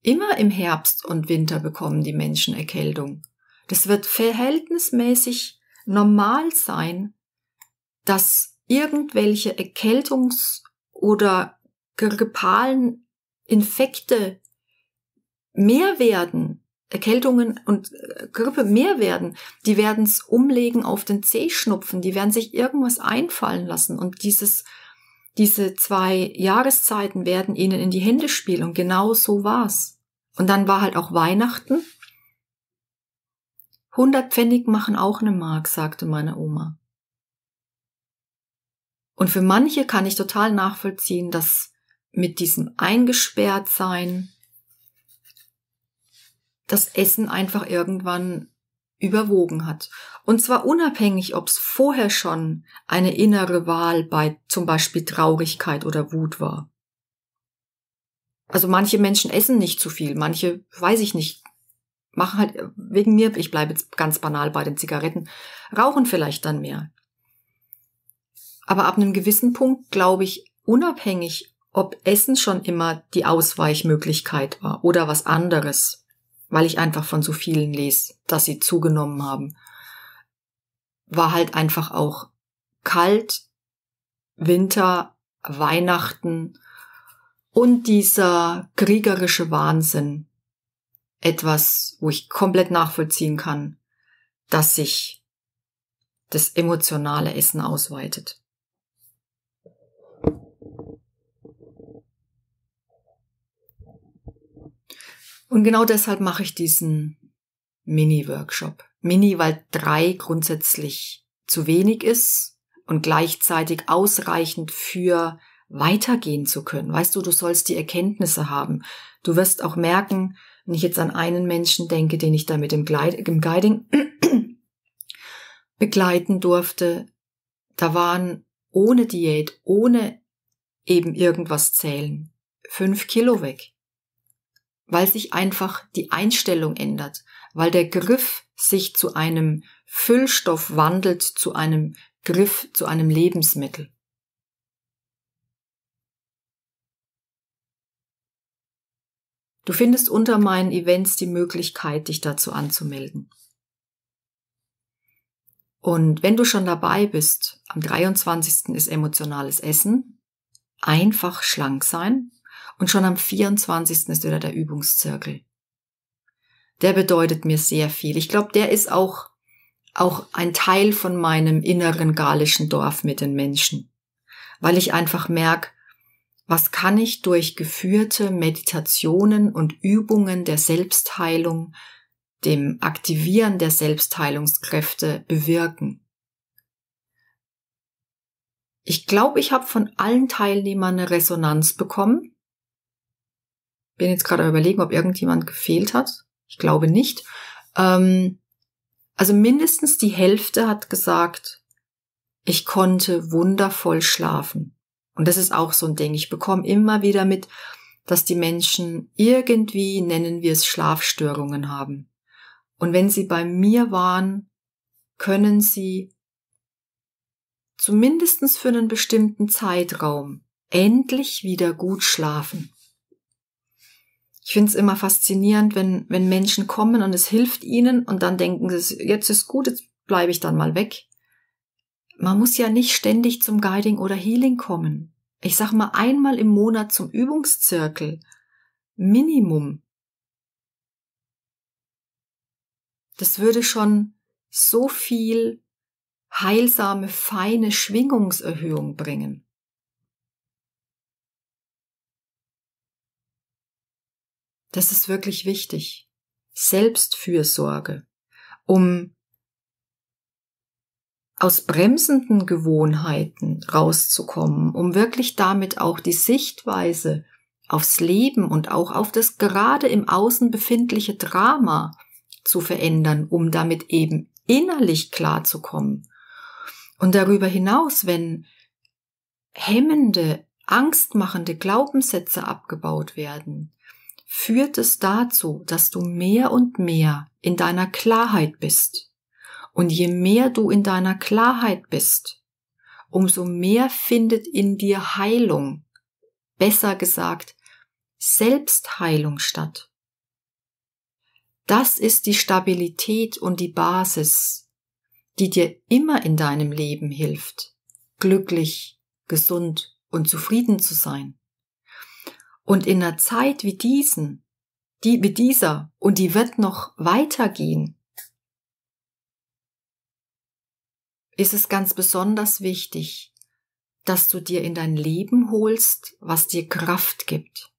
S1: immer im Herbst und Winter bekommen die Menschen Erkältung. Das wird verhältnismäßig normal sein, dass irgendwelche Erkältungs- oder grippalen Infekte mehr werden, Erkältungen und äh, Grippe mehr werden, die werden es umlegen auf den Zehschnupfen, die werden sich irgendwas einfallen lassen und dieses, diese zwei Jahreszeiten werden ihnen in die Hände spielen und genau so war's. Und dann war halt auch Weihnachten. 100 Pfennig machen auch eine Mark, sagte meine Oma. Und für manche kann ich total nachvollziehen, dass mit diesem eingesperrt sein, das Essen einfach irgendwann überwogen hat. Und zwar unabhängig, ob es vorher schon eine innere Wahl bei zum Beispiel Traurigkeit oder Wut war. Also manche Menschen essen nicht zu viel, manche, weiß ich nicht, machen halt wegen mir, ich bleibe jetzt ganz banal bei den Zigaretten, rauchen vielleicht dann mehr. Aber ab einem gewissen Punkt glaube ich, unabhängig, ob Essen schon immer die Ausweichmöglichkeit war oder was anderes, weil ich einfach von so vielen lese, dass sie zugenommen haben. War halt einfach auch kalt, Winter, Weihnachten und dieser kriegerische Wahnsinn. Etwas, wo ich komplett nachvollziehen kann, dass sich das emotionale Essen ausweitet. Und genau deshalb mache ich diesen Mini-Workshop. Mini, weil drei grundsätzlich zu wenig ist und gleichzeitig ausreichend für weitergehen zu können. Weißt du, du sollst die Erkenntnisse haben. Du wirst auch merken, wenn ich jetzt an einen Menschen denke, den ich da mit dem, im Guiding begleiten durfte, da waren ohne Diät, ohne eben irgendwas zählen, fünf Kilo weg weil sich einfach die Einstellung ändert, weil der Griff sich zu einem Füllstoff wandelt, zu einem Griff, zu einem Lebensmittel. Du findest unter meinen Events die Möglichkeit, dich dazu anzumelden. Und wenn du schon dabei bist, am 23. ist emotionales Essen, einfach schlank sein, und schon am 24. ist wieder der Übungszirkel. Der bedeutet mir sehr viel. Ich glaube, der ist auch, auch ein Teil von meinem inneren galischen Dorf mit den Menschen. Weil ich einfach merke, was kann ich durch geführte Meditationen und Übungen der Selbstheilung, dem Aktivieren der Selbstheilungskräfte bewirken? Ich glaube, ich habe von allen Teilnehmern eine Resonanz bekommen bin jetzt gerade überlegen, ob irgendjemand gefehlt hat. Ich glaube nicht. Ähm, also mindestens die Hälfte hat gesagt, ich konnte wundervoll schlafen. Und das ist auch so ein Ding. Ich bekomme immer wieder mit, dass die Menschen irgendwie, nennen wir es, Schlafstörungen haben. Und wenn sie bei mir waren, können sie zumindest für einen bestimmten Zeitraum endlich wieder gut schlafen ich finde es immer faszinierend, wenn, wenn Menschen kommen und es hilft ihnen und dann denken sie, jetzt ist gut, jetzt bleibe ich dann mal weg. Man muss ja nicht ständig zum Guiding oder Healing kommen. Ich sag mal einmal im Monat zum Übungszirkel. Minimum. Das würde schon so viel heilsame, feine Schwingungserhöhung bringen. Das ist wirklich wichtig. Selbstfürsorge, um aus bremsenden Gewohnheiten rauszukommen, um wirklich damit auch die Sichtweise aufs Leben und auch auf das gerade im Außen befindliche Drama zu verändern, um damit eben innerlich klarzukommen. Und darüber hinaus, wenn hemmende, angstmachende Glaubenssätze abgebaut werden, führt es dazu, dass du mehr und mehr in deiner Klarheit bist. Und je mehr du in deiner Klarheit bist, umso mehr findet in dir Heilung, besser gesagt, Selbstheilung statt. Das ist die Stabilität und die Basis, die dir immer in deinem Leben hilft, glücklich, gesund und zufrieden zu sein. Und in einer Zeit wie diesen, die wie dieser, und die wird noch weitergehen, ist es ganz besonders wichtig, dass du dir in dein Leben holst, was dir Kraft gibt.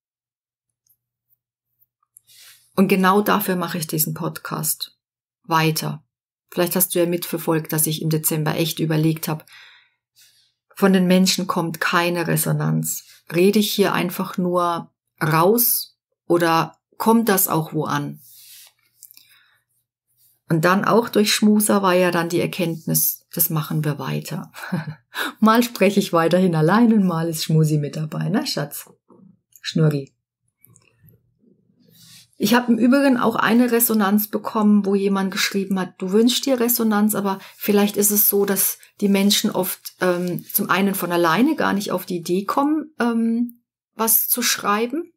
S1: Und genau dafür mache ich diesen Podcast. Weiter. Vielleicht hast du ja mitverfolgt, dass ich im Dezember echt überlegt habe, von den Menschen kommt keine Resonanz. Rede ich hier einfach nur raus oder kommt das auch wo an? Und dann auch durch Schmuser war ja dann die Erkenntnis, das machen wir weiter. mal spreche ich weiterhin allein und mal ist Schmusi mit dabei, ne Schatz? Schnurri. Ich habe im Übrigen auch eine Resonanz bekommen, wo jemand geschrieben hat, du wünschst dir Resonanz, aber vielleicht ist es so, dass die Menschen oft ähm, zum einen von alleine gar nicht auf die Idee kommen, ähm, was zu schreiben.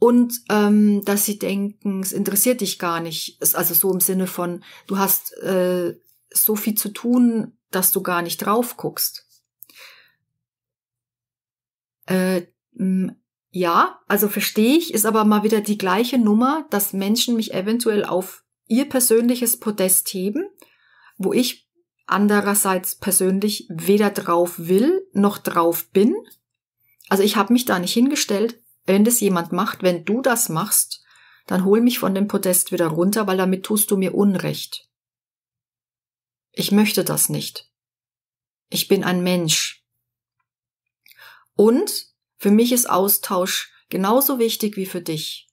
S1: Und ähm, dass sie denken, es interessiert dich gar nicht. Also so im Sinne von, du hast äh, so viel zu tun, dass du gar nicht drauf guckst. Äh, ja, also verstehe ich, ist aber mal wieder die gleiche Nummer, dass Menschen mich eventuell auf ihr persönliches Podest heben, wo ich andererseits persönlich weder drauf will noch drauf bin. Also ich habe mich da nicht hingestellt. Wenn das jemand macht, wenn du das machst, dann hol mich von dem Podest wieder runter, weil damit tust du mir Unrecht. Ich möchte das nicht. Ich bin ein Mensch. Und für mich ist Austausch genauso wichtig wie für dich.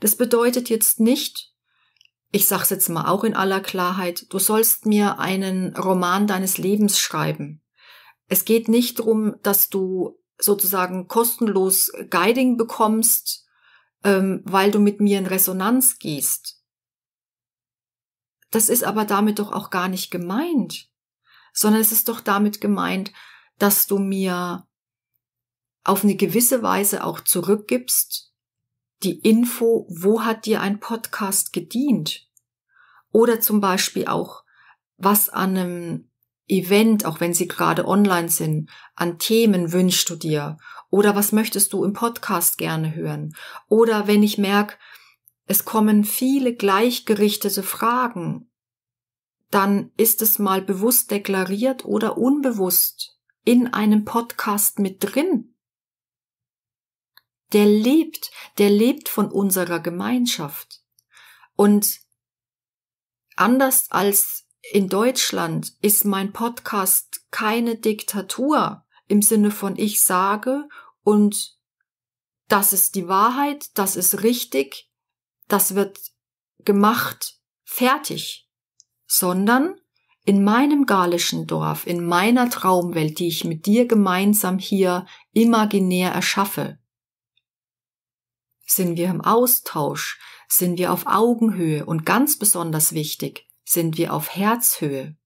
S1: Das bedeutet jetzt nicht, ich sag's jetzt mal auch in aller Klarheit, du sollst mir einen Roman deines Lebens schreiben. Es geht nicht darum, dass du sozusagen kostenlos Guiding bekommst, ähm, weil du mit mir in Resonanz gehst. Das ist aber damit doch auch gar nicht gemeint, sondern es ist doch damit gemeint, dass du mir auf eine gewisse Weise auch zurückgibst, die Info, wo hat dir ein Podcast gedient? Oder zum Beispiel auch, was an einem Event, auch wenn sie gerade online sind, an Themen wünschst du dir? Oder was möchtest du im Podcast gerne hören? Oder wenn ich merke, es kommen viele gleichgerichtete Fragen, dann ist es mal bewusst deklariert oder unbewusst in einem Podcast mit drin der lebt, der lebt von unserer Gemeinschaft. Und anders als in Deutschland ist mein Podcast keine Diktatur im Sinne von ich sage und das ist die Wahrheit, das ist richtig, das wird gemacht, fertig, sondern in meinem galischen Dorf, in meiner Traumwelt, die ich mit dir gemeinsam hier imaginär erschaffe, sind wir im Austausch? Sind wir auf Augenhöhe? Und ganz besonders wichtig, sind wir auf Herzhöhe?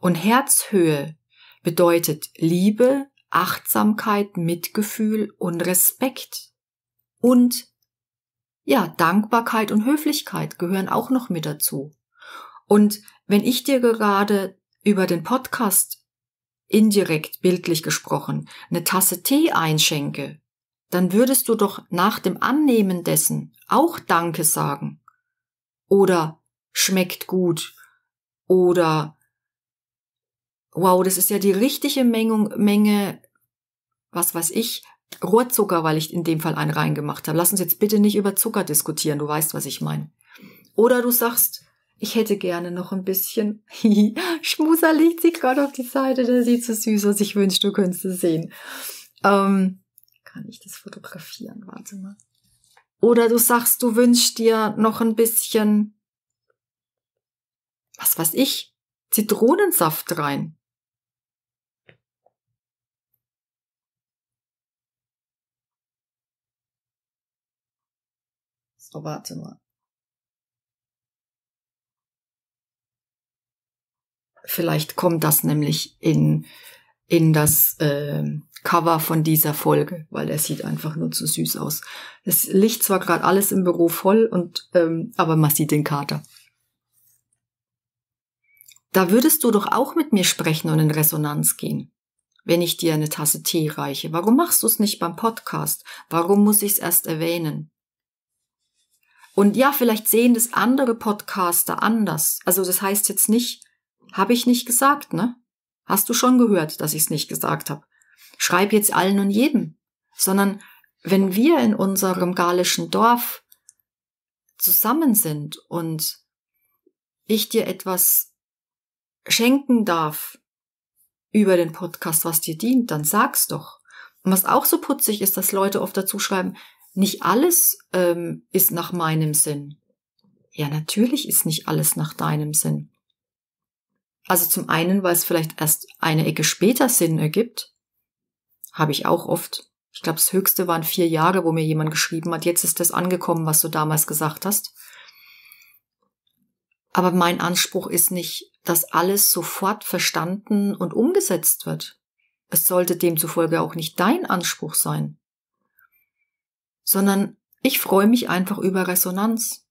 S1: Und Herzhöhe bedeutet Liebe, Achtsamkeit, Mitgefühl und Respekt. Und ja, Dankbarkeit und Höflichkeit gehören auch noch mit dazu. Und wenn ich dir gerade über den Podcast indirekt bildlich gesprochen eine Tasse Tee einschenke, dann würdest du doch nach dem Annehmen dessen auch Danke sagen. Oder schmeckt gut. Oder wow, das ist ja die richtige Menge, Menge was weiß ich, Rohrzucker, weil ich in dem Fall einen reingemacht habe. Lass uns jetzt bitte nicht über Zucker diskutieren, du weißt, was ich meine. Oder du sagst, ich hätte gerne noch ein bisschen. Schmuser liegt sich gerade auf die Seite, der sieht so süß aus. Ich wünschte, du könntest es sehen. Ähm, kann ich das fotografieren? Warte mal. Oder du sagst, du wünschst dir noch ein bisschen, was weiß ich, Zitronensaft rein. So, warte mal. Vielleicht kommt das nämlich in, in das, äh, Cover von dieser Folge, weil der sieht einfach nur zu süß aus. Es liegt zwar gerade alles im Büro voll, und ähm, aber man sieht den Kater. Da würdest du doch auch mit mir sprechen und in Resonanz gehen, wenn ich dir eine Tasse Tee reiche. Warum machst du es nicht beim Podcast? Warum muss ich es erst erwähnen? Und ja, vielleicht sehen das andere Podcaster anders. Also das heißt jetzt nicht, habe ich nicht gesagt, ne? Hast du schon gehört, dass ich es nicht gesagt habe? schreib jetzt allen und jedem, sondern wenn wir in unserem galischen Dorf zusammen sind und ich dir etwas schenken darf über den Podcast, was dir dient, dann sag's doch. Und was auch so putzig ist, dass Leute oft dazu schreiben, nicht alles ähm, ist nach meinem Sinn. Ja, natürlich ist nicht alles nach deinem Sinn. Also zum einen, weil es vielleicht erst eine Ecke später Sinn ergibt, habe ich auch oft. Ich glaube, das höchste waren vier Jahre, wo mir jemand geschrieben hat, jetzt ist das angekommen, was du damals gesagt hast. Aber mein Anspruch ist nicht, dass alles sofort verstanden und umgesetzt wird. Es sollte demzufolge auch nicht dein Anspruch sein, sondern ich freue mich einfach über Resonanz.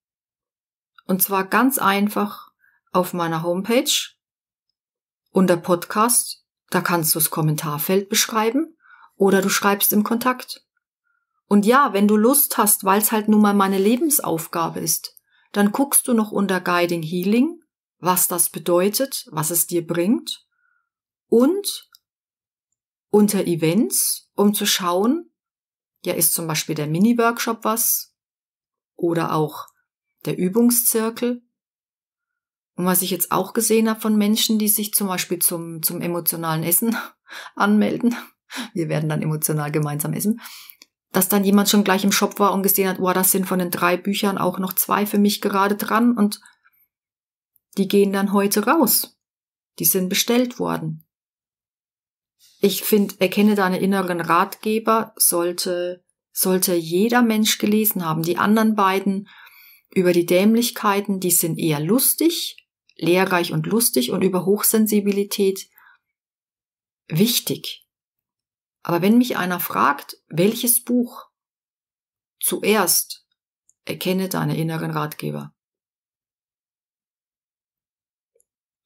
S1: Und zwar ganz einfach auf meiner Homepage unter Podcast, da kannst du das Kommentarfeld beschreiben oder du schreibst im Kontakt. Und ja, wenn du Lust hast, weil es halt nun mal meine Lebensaufgabe ist, dann guckst du noch unter Guiding Healing, was das bedeutet, was es dir bringt und unter Events, um zu schauen, ja, ist zum Beispiel der Mini-Workshop was oder auch der Übungszirkel. Und was ich jetzt auch gesehen habe von Menschen, die sich zum Beispiel zum, zum emotionalen Essen anmelden, wir werden dann emotional gemeinsam essen, dass dann jemand schon gleich im Shop war und gesehen hat, wow, das sind von den drei Büchern auch noch zwei für mich gerade dran und die gehen dann heute raus. Die sind bestellt worden. Ich finde, erkenne deine inneren Ratgeber sollte, sollte jeder Mensch gelesen haben. Die anderen beiden über die Dämlichkeiten, die sind eher lustig, lehrreich und lustig und über Hochsensibilität wichtig. Aber wenn mich einer fragt, welches Buch zuerst, erkenne deine inneren Ratgeber.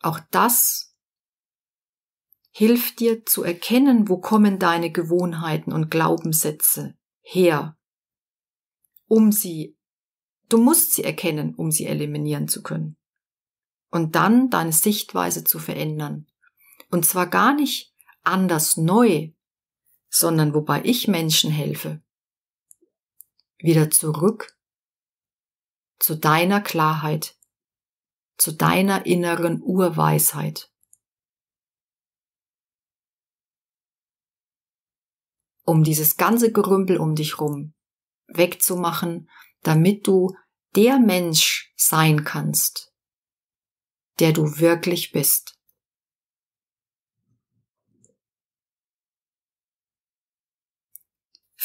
S1: Auch das hilft dir zu erkennen, wo kommen deine Gewohnheiten und Glaubenssätze her, um sie, du musst sie erkennen, um sie eliminieren zu können. Und dann deine Sichtweise zu verändern. Und zwar gar nicht anders neu sondern wobei ich Menschen helfe, wieder zurück zu deiner Klarheit, zu deiner inneren Urweisheit. Um dieses ganze Gerümpel um dich rum wegzumachen, damit du der Mensch sein kannst, der du wirklich bist.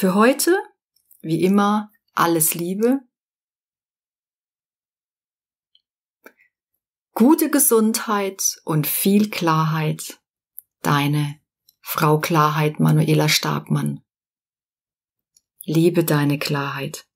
S1: Für heute, wie immer, alles Liebe. Gute Gesundheit und viel Klarheit. Deine Frau Klarheit Manuela Starkmann. Liebe deine Klarheit.